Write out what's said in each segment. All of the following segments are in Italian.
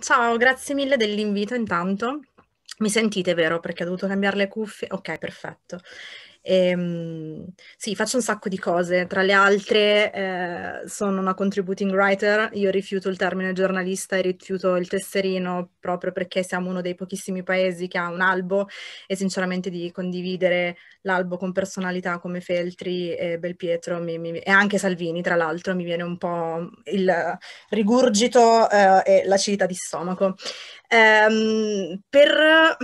Ciao, grazie mille dell'invito intanto. Mi sentite vero? Perché ho dovuto cambiare le cuffie. Ok, perfetto. E, ehm, sì, faccio un sacco di cose, tra le altre eh, sono una contributing writer, io rifiuto il termine giornalista e rifiuto il tesserino proprio perché siamo uno dei pochissimi paesi che ha un albo e sinceramente di condividere l'albo con personalità come Feltri e Belpietro mi, mi, e anche Salvini tra l'altro mi viene un po' il rigurgito eh, e l'acidità di stomaco. Ehm, per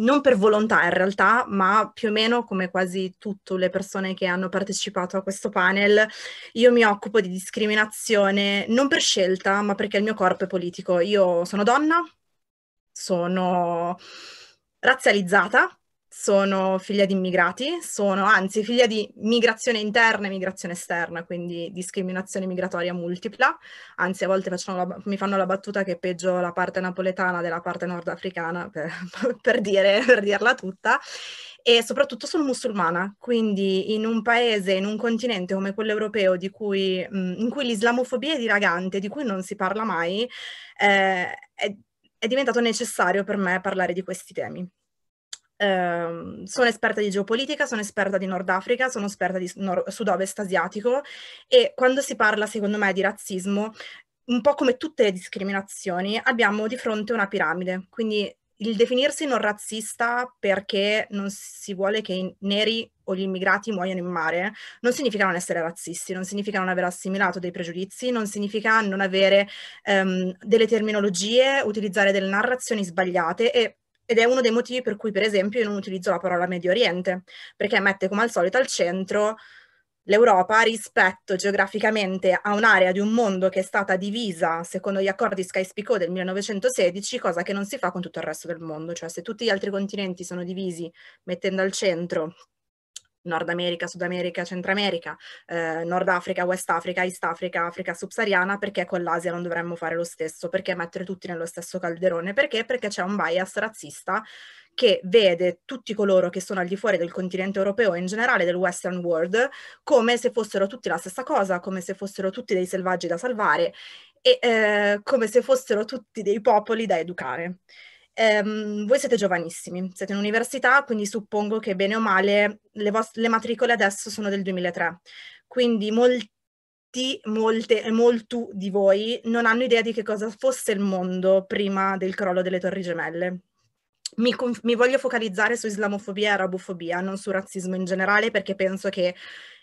non per volontà in realtà, ma più o meno come quasi tutte le persone che hanno partecipato a questo panel, io mi occupo di discriminazione non per scelta, ma perché il mio corpo è politico. Io sono donna, sono razzializzata, sono figlia di immigrati, sono anzi figlia di migrazione interna e migrazione esterna, quindi discriminazione migratoria multipla, anzi a volte la, mi fanno la battuta che è peggio la parte napoletana della parte nordafricana, per, per, dire, per dirla tutta, e soprattutto sono musulmana, quindi in un paese, in un continente come quello europeo cui, mm, in cui l'islamofobia è dilagante, di cui non si parla mai, eh, è, è diventato necessario per me parlare di questi temi. Ehm, sono esperta di geopolitica, sono esperta di Nord Africa, sono esperta di nor- sud-ovest asiatico e quando si parla, secondo me, di razzismo, un po' come tutte le discriminazioni, abbiamo di fronte una piramide. Quindi il definirsi non razzista perché non si vuole che i neri o gli immigrati muoiano in mare non significa non essere razzisti, non significa non aver assimilato dei pregiudizi, non significa non avere um, delle terminologie, utilizzare delle narrazioni sbagliate e ed è uno dei motivi per cui, per esempio, io non utilizzo la parola Medio Oriente, perché mette come al solito al centro l'Europa rispetto geograficamente a un'area di un mondo che è stata divisa secondo gli accordi Sky-Picot del 1916, cosa che non si fa con tutto il resto del mondo, cioè se tutti gli altri continenti sono divisi mettendo al centro Nord America, Sud America, Centro America, eh, Nord Africa, West Africa, East Africa, Africa subsahariana, perché con l'Asia non dovremmo fare lo stesso, perché mettere tutti nello stesso calderone, perché? Perché c'è un bias razzista che vede tutti coloro che sono al di fuori del continente europeo e in generale del western world come se fossero tutti la stessa cosa, come se fossero tutti dei selvaggi da salvare e eh, come se fossero tutti dei popoli da educare. Ehm, voi siete giovanissimi, siete in università, quindi suppongo che bene o male le, vost- le matricole adesso sono del 2003, quindi molti molte e molti di voi non hanno idea di che cosa fosse il mondo prima del crollo delle Torri Gemelle. Mi, mi voglio focalizzare su islamofobia e arabofobia, non su razzismo in generale, perché penso che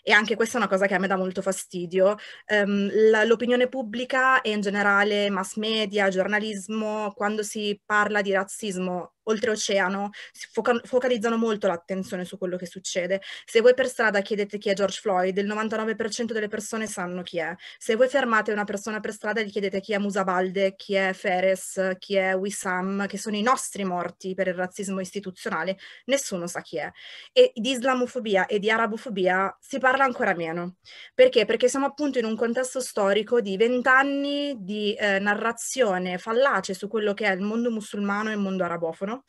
e anche questa è una cosa che a me dà molto fastidio. Um, la, l'opinione pubblica e in generale mass media, giornalismo, quando si parla di razzismo oltreoceano si foca- focalizzano molto l'attenzione su quello che succede. Se voi per strada chiedete chi è George Floyd, il 99% delle persone sanno chi è. Se voi fermate una persona per strada e gli chiedete chi è Musa Musabalde, chi è Feres, chi è Wissam, che sono i nostri morti per il razzismo istituzionale, nessuno sa chi è. E di islamofobia e di arabofobia si parla parla ancora meno. Perché? Perché siamo appunto in un contesto storico di vent'anni di eh, narrazione fallace su quello che è il mondo musulmano e il mondo arabofono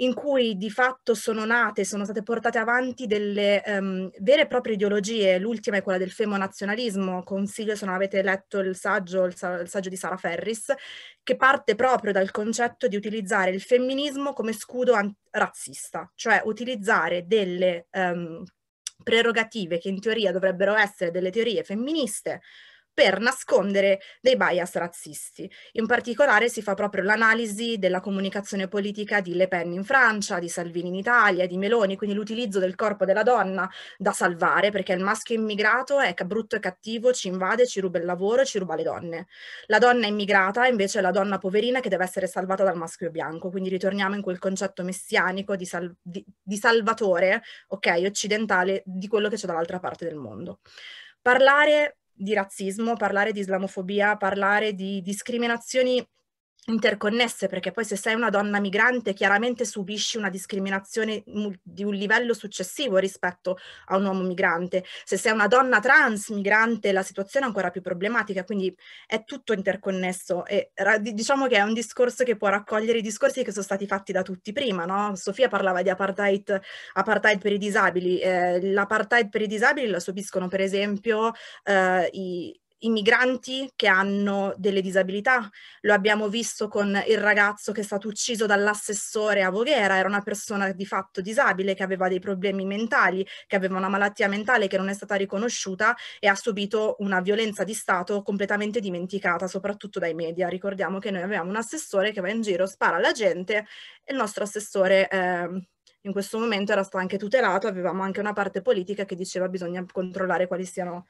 in cui di fatto sono nate, sono state portate avanti delle um, vere e proprie ideologie, l'ultima è quella del femonazionalismo, consiglio se non avete letto il saggio, il, sa- il saggio di Sara Ferris, che parte proprio dal concetto di utilizzare il femminismo come scudo an- razzista, cioè utilizzare delle... Um, prerogative che in teoria dovrebbero essere delle teorie femministe per nascondere dei bias razzisti. In particolare si fa proprio l'analisi della comunicazione politica di Le Pen in Francia, di Salvini in Italia, di Meloni, quindi l'utilizzo del corpo della donna da salvare perché il maschio immigrato è brutto e cattivo, ci invade, ci ruba il lavoro, ci ruba le donne. La donna immigrata invece è la donna poverina che deve essere salvata dal maschio bianco, quindi ritorniamo in quel concetto messianico di, sal- di, di salvatore, ok, occidentale, di quello che c'è dall'altra parte del mondo parlare di razzismo, parlare di islamofobia, parlare di discriminazioni interconnesse, perché poi se sei una donna migrante chiaramente subisci una discriminazione di un livello successivo rispetto a un uomo migrante, se sei una donna trans migrante la situazione è ancora più problematica, quindi è tutto interconnesso e diciamo che è un discorso che può raccogliere i discorsi che sono stati fatti da tutti prima, no? Sofia parlava di apartheid, apartheid per i disabili, eh, l'apartheid per i disabili la subiscono per esempio eh, i i migranti che hanno delle disabilità, lo abbiamo visto con il ragazzo che è stato ucciso dall'assessore a Voghera, era una persona di fatto disabile che aveva dei problemi mentali, che aveva una malattia mentale che non è stata riconosciuta e ha subito una violenza di Stato completamente dimenticata, soprattutto dai media. Ricordiamo che noi avevamo un assessore che va in giro, spara alla gente e il nostro assessore... Eh, in questo momento era stato anche tutelato, avevamo anche una parte politica che diceva bisogna controllare quali siano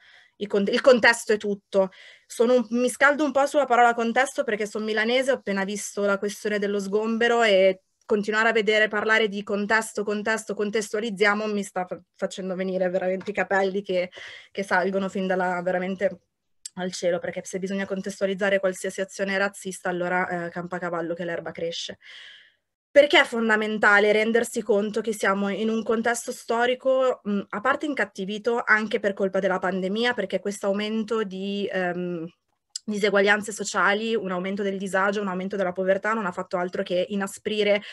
il contesto è tutto. Sono, mi scaldo un po' sulla parola contesto perché sono milanese, ho appena visto la questione dello sgombero e continuare a vedere parlare di contesto, contesto, contestualizziamo mi sta facendo venire veramente i capelli che, che salgono fin dalla veramente al cielo, perché se bisogna contestualizzare qualsiasi azione razzista, allora eh, campa cavallo che l'erba cresce. Perché è fondamentale rendersi conto che siamo in un contesto storico, mh, a parte incattivito, anche per colpa della pandemia, perché questo aumento di ehm, diseguaglianze sociali, un aumento del disagio, un aumento della povertà non ha fatto altro che inasprire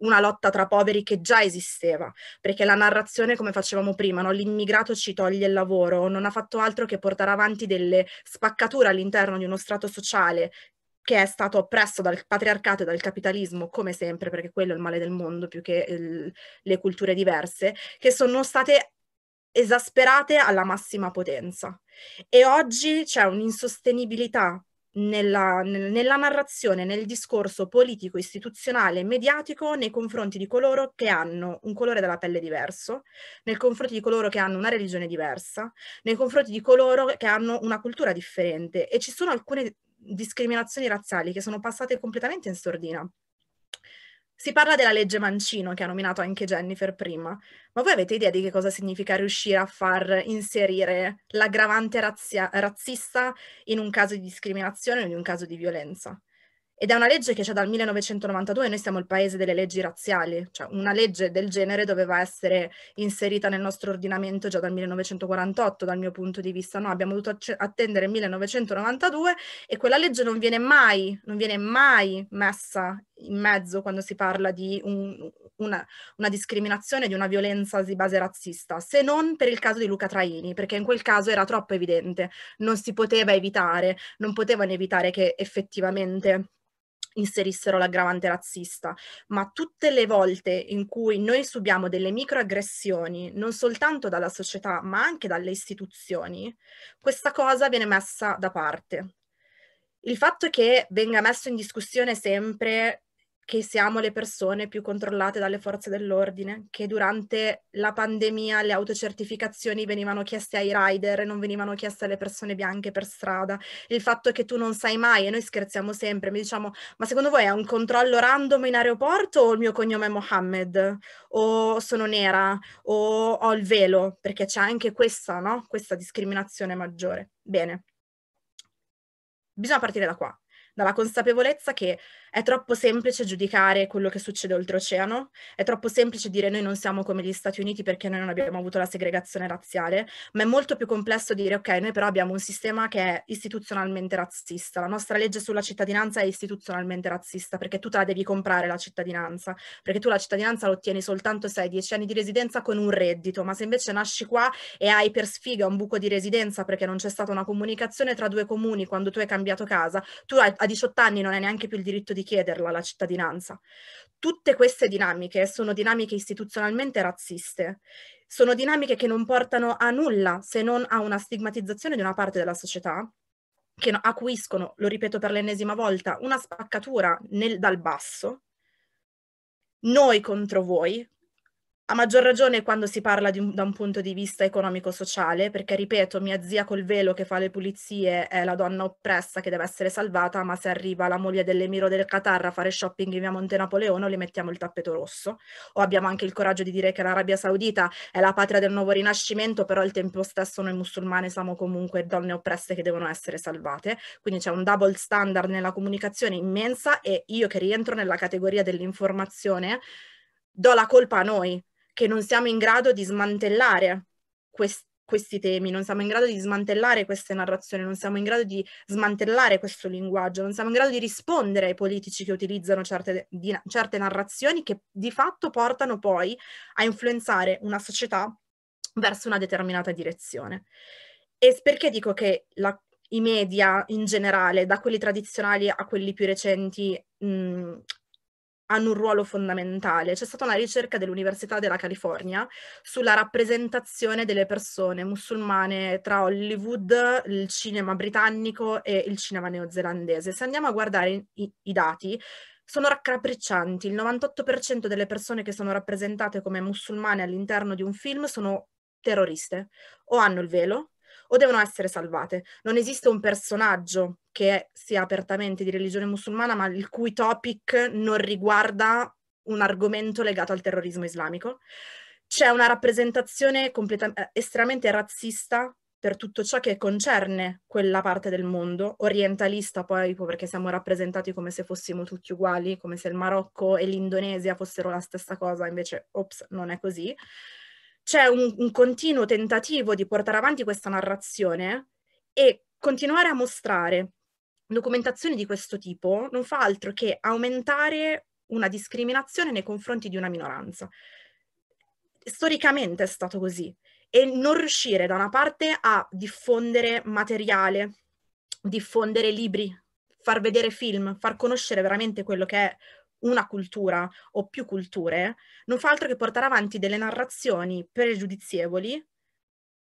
una lotta tra poveri che già esisteva, perché la narrazione, come facevamo prima, no? l'immigrato ci toglie il lavoro, non ha fatto altro che portare avanti delle spaccature all'interno di uno strato sociale che è stato oppresso dal patriarcato e dal capitalismo, come sempre, perché quello è il male del mondo più che il, le culture diverse, che sono state esasperate alla massima potenza. E oggi c'è un'insostenibilità nella, nella, narrazione, nel discorso politico, istituzionale e mediatico nei confronti di coloro che hanno un colore della pelle diverso, nei confronti di coloro che hanno una religione diversa, nei confronti di coloro che hanno una cultura differente. E ci sono alcune discriminazioni razziali che sono passate completamente in sordina. Si parla della legge Mancino che ha nominato anche Jennifer prima, ma voi avete idea di che cosa significa riuscire a far inserire l'aggravante razzia- razzista in un caso di discriminazione o in un caso di violenza? Ed è una legge che c'è dal 1992 noi siamo il paese delle leggi razziali, cioè una legge del genere doveva essere inserita nel nostro ordinamento già dal 1948 dal mio punto di vista, no, abbiamo dovuto attendere il 1992 e quella legge non viene mai, non viene mai messa in mezzo quando si parla di un, una, una, discriminazione, di una violenza di base razzista, se non per il caso di Luca Traini, perché in quel caso era troppo evidente, non si poteva evitare, non potevano evitare che effettivamente inserissero l'aggravante razzista, ma tutte le volte in cui noi subiamo delle microaggressioni, non soltanto dalla società, ma anche dalle istituzioni, questa cosa viene messa da parte. Il fatto che venga messo in discussione sempre che siamo le persone più controllate dalle forze dell'ordine, che durante la pandemia le autocertificazioni venivano chieste ai rider e non venivano chieste alle persone bianche per strada, il fatto che tu non sai mai, e noi scherziamo sempre, mi diciamo, ma secondo voi è un controllo random in aeroporto o il mio cognome è Mohammed? O sono nera? O ho il velo? Perché c'è anche questa, no? Questa discriminazione maggiore. Bene. Bisogna partire da qua dalla consapevolezza che è troppo semplice giudicare quello che succede oltreoceano, è troppo semplice dire noi non siamo come gli Stati Uniti perché noi non abbiamo avuto la segregazione razziale, ma è molto più complesso dire ok, noi però abbiamo un sistema che è istituzionalmente razzista, la nostra legge sulla cittadinanza è istituzionalmente razzista perché tu te la devi comprare la cittadinanza, perché tu la cittadinanza la ottieni soltanto se hai 10 anni di residenza con un reddito, ma se invece nasci qua e hai per sfiga un buco di residenza perché non c'è stata una comunicazione tra due comuni quando tu hai cambiato casa, tu hai a 18 anni non hai neanche più il diritto di chiederla la cittadinanza. Tutte queste dinamiche sono dinamiche istituzionalmente razziste, sono dinamiche che non portano a nulla se non a una stigmatizzazione di una parte della società che acuiscono, lo ripeto per l'ennesima volta, una spaccatura nel, dal basso, noi contro voi, a maggior ragione quando si parla un, da un punto di vista economico-sociale, perché ripeto, mia zia col velo che fa le pulizie è la donna oppressa che deve essere salvata, ma se arriva la moglie dell'emiro del Qatar a fare shopping in via Monte Napoleone le mettiamo il tappeto rosso. O abbiamo anche il coraggio di dire che l'Arabia Saudita è la patria del nuovo rinascimento, però al tempo stesso noi musulmani siamo comunque donne oppresse che devono essere salvate. Quindi c'è un double standard nella comunicazione immensa e io che rientro nella categoria dell'informazione do la colpa a noi che non siamo in grado di smantellare quest- questi temi, non siamo in grado di smantellare queste narrazioni, non siamo in grado di smantellare questo linguaggio, non siamo in grado di rispondere ai politici che utilizzano certe, di, certe narrazioni che di fatto portano poi a influenzare una società verso una determinata direzione. E perché dico che la, i media in generale, da quelli tradizionali a quelli più recenti, mh, mhmm, hanno un ruolo fondamentale. C'è stata una ricerca dell'Università della California sulla rappresentazione delle persone musulmane tra Hollywood, il cinema britannico e il cinema neozelandese. Se andiamo a guardare i, i dati, sono raccapriccianti. Il 98% delle persone che sono rappresentate come musulmane all'interno di un film sono terroriste. O hanno il velo, o devono essere salvate. Non esiste un personaggio che sia apertamente di religione musulmana, ma il cui topic non riguarda un argomento legato al terrorismo islamico. C'è una rappresentazione completam- eh, estremamente razzista per tutto ciò che concerne quella parte del mondo, orientalista poi perché siamo rappresentati come se fossimo tutti uguali, come se il Marocco e l'Indonesia fossero la stessa cosa, invece ops, non è così c'è un, un continuo tentativo di portare avanti questa narrazione e continuare a mostrare documentazioni di questo tipo non fa altro che aumentare una discriminazione nei confronti di una minoranza. Storicamente è stato così e non riuscire da una parte a diffondere materiale, diffondere libri, far vedere film, far conoscere veramente quello che è una cultura o più culture, non fa altro che portare avanti delle narrazioni pregiudizievoli,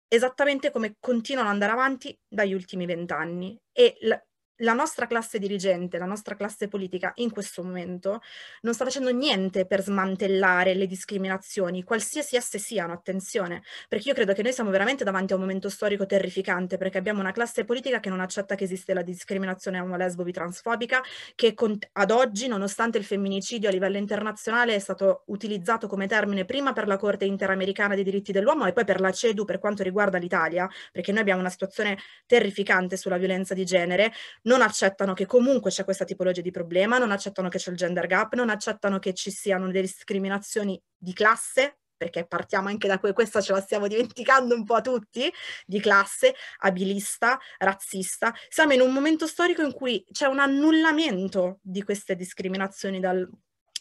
esattamente come continuano ad andare avanti dagli ultimi vent'anni. E l- la nostra classe dirigente, la nostra classe politica in questo momento non sta facendo niente per smantellare le discriminazioni, qualsiasi esse siano, attenzione, perché io credo che noi siamo veramente davanti a un momento storico terrificante, perché abbiamo una classe politica che non accetta che esiste la discriminazione omolesbobi bitransfobica che con- ad oggi, nonostante il femminicidio a livello internazionale, è stato utilizzato come termine prima per la Corte Interamericana dei diritti dell'uomo e poi per la CEDU per quanto riguarda l'Italia, perché noi abbiamo una situazione terrificante sulla violenza di genere, non accettano che comunque c'è questa tipologia di problema, non accettano che c'è il gender gap, non accettano che ci siano delle discriminazioni di classe, perché partiamo anche da que- questa, ce la stiamo dimenticando un po' tutti, di classe, abilista, razzista. Siamo in un momento storico in cui c'è un annullamento di queste discriminazioni dal,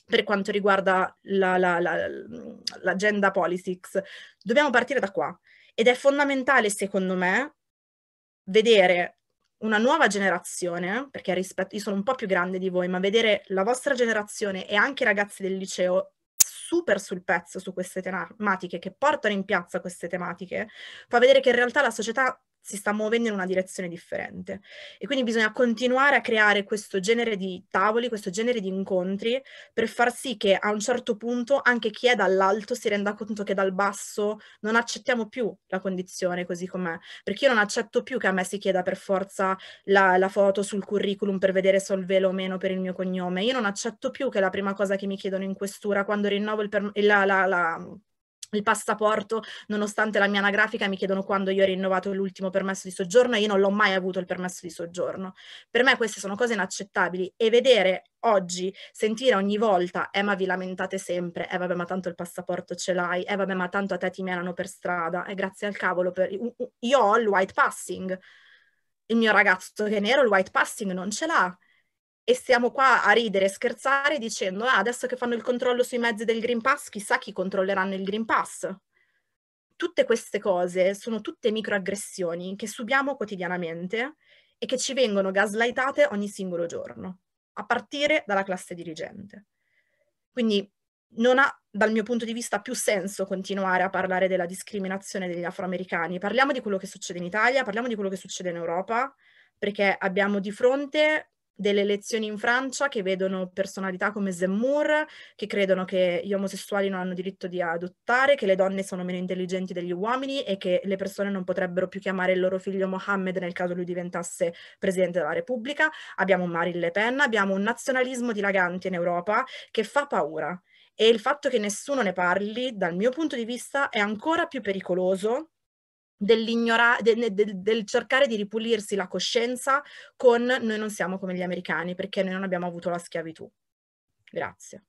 per quanto riguarda la, la, la, l'agenda politics. Dobbiamo partire da qua. Ed è fondamentale, secondo me, vedere una nuova generazione, perché rispetto, io sono un po' più grande di voi, ma vedere la vostra generazione e anche i ragazzi del liceo super sul pezzo su queste tematiche, che portano in piazza queste tematiche, fa vedere che in realtà la società si sta muovendo in una direzione differente. E quindi bisogna continuare a creare questo genere di tavoli, questo genere di incontri, per far sì che a un certo punto anche chi è dall'alto si renda conto che dal basso non accettiamo più la condizione così com'è. Perché io non accetto più che a me si chieda per forza la, la foto sul curriculum per vedere se ho il velo o meno per il mio cognome. Io non accetto più che la prima cosa che mi chiedono in questura quando rinnovo il, per, la, la, la il passaporto, nonostante la mia anagrafica, mi chiedono quando io ho rinnovato l'ultimo permesso di soggiorno e io non l'ho mai avuto il permesso di soggiorno. Per me queste sono cose inaccettabili e vedere oggi, sentire ogni volta, eh ma vi lamentate sempre, eh vabbè ma tanto il passaporto ce l'hai, eh vabbè ma tanto a te ti menano per strada, e eh, grazie al cavolo, per... io ho il white passing, il mio ragazzo che è nero il white passing non ce l'ha, e stiamo qua a ridere e scherzare dicendo ah, adesso che fanno il controllo sui mezzi del Green Pass, chissà chi controlleranno il Green Pass. Tutte queste cose sono tutte microaggressioni che subiamo quotidianamente e che ci vengono gaslightate ogni singolo giorno, a partire dalla classe dirigente. Quindi non ha, dal mio punto di vista, più senso continuare a parlare della discriminazione degli afroamericani. Parliamo di quello che succede in Italia, parliamo di quello che succede in Europa, perché abbiamo di fronte delle elezioni in Francia che vedono personalità come Zemmour, che credono che gli omosessuali non hanno diritto di adottare, che le donne sono meno intelligenti degli uomini e che le persone non potrebbero più chiamare il loro figlio Mohammed nel caso lui diventasse presidente della Repubblica. Abbiamo Marine Le Pen, abbiamo un nazionalismo dilagante in Europa che fa paura e il fatto che nessuno ne parli, dal mio punto di vista, è ancora più pericoloso dell'ignorare, del, del, cercare di ripulirsi la coscienza con noi non siamo come gli americani perché noi non abbiamo avuto la schiavitù. Grazie.